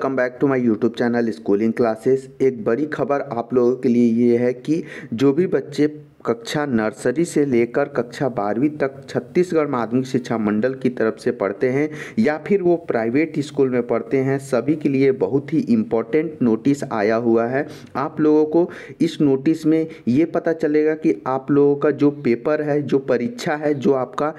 welcome back to my YouTube channel schooling classes एक बड़ी खबर आप लोगों के लिए ये है कि जो भी बच्चे कक्षा नर्सरी से लेकर कक्षा बारहवीं तक छत्तीसगढ़ माध्यमिक शिक्षा मंडल की तरफ से पढ़ते हैं या फिर वो प्राइवेट स्कूल में पढ़ते हैं सभी के लिए बहुत ही इम्पोर्टेंट नोटिस आया हुआ है आप लोगों को इस नोटिस में ये पता चलेगा कि आप लोगों का जो पेपर है जो परीक्षा है जो आपका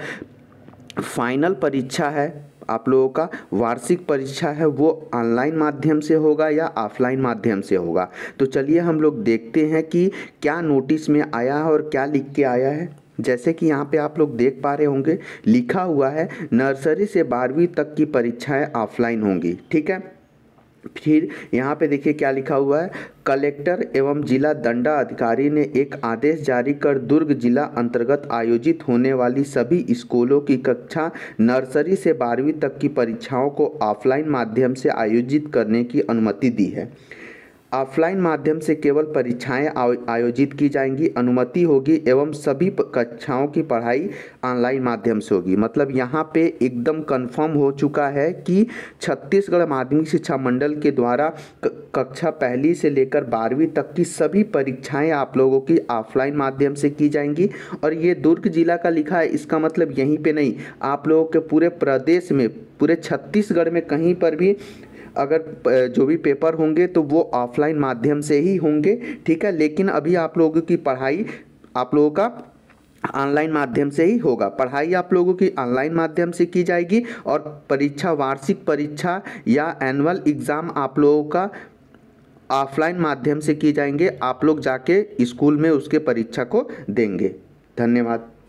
फाइनल परीक्षा है आप लोगों का वार्षिक परीक्षा है वो ऑनलाइन माध्यम से होगा या ऑफलाइन माध्यम से होगा तो चलिए हम लोग देखते हैं कि क्या नोटिस में आया है और क्या लिख के आया है जैसे कि यहाँ पे आप लोग देख पा रहे होंगे लिखा हुआ है नर्सरी से बारहवीं तक की परीक्षाएं ऑफलाइन होंगी ठीक है फिर यहाँ पे देखिए क्या लिखा हुआ है कलेक्टर एवं जिला दंडा अधिकारी ने एक आदेश जारी कर दुर्ग जिला अंतर्गत आयोजित होने वाली सभी स्कूलों की कक्षा नर्सरी से बारहवीं तक की परीक्षाओं को ऑफलाइन माध्यम से आयोजित करने की अनुमति दी है ऑफलाइन माध्यम से केवल परीक्षाएं आयोजित की जाएंगी अनुमति होगी एवं सभी कक्षाओं की पढ़ाई ऑनलाइन माध्यम से होगी मतलब यहाँ पे एकदम कंफर्म हो चुका है कि छत्तीसगढ़ माध्यमिक शिक्षा मंडल के द्वारा कक्षा पहली से लेकर बारहवीं तक की सभी परीक्षाएं आप लोगों की ऑफलाइन माध्यम से की जाएंगी और ये दुर्ग जिला का लिखा है इसका मतलब यहीं पर नहीं आप लोगों के पूरे प्रदेश में पूरे छत्तीसगढ़ में कहीं पर भी अगर जो भी पेपर होंगे तो वो ऑफलाइन माध्यम से ही होंगे ठीक है लेकिन अभी आप लोगों की पढ़ाई आप लोगों का ऑनलाइन माध्यम से ही होगा पढ़ाई आप लोगों की ऑनलाइन माध्यम से की जाएगी और परीक्षा वार्षिक परीक्षा या एनुअल एग्ज़ाम आप लोगों का ऑफलाइन माध्यम से की जाएंगे आप लोग जाके स्कूल में उसके परीक्षा को देंगे धन्यवाद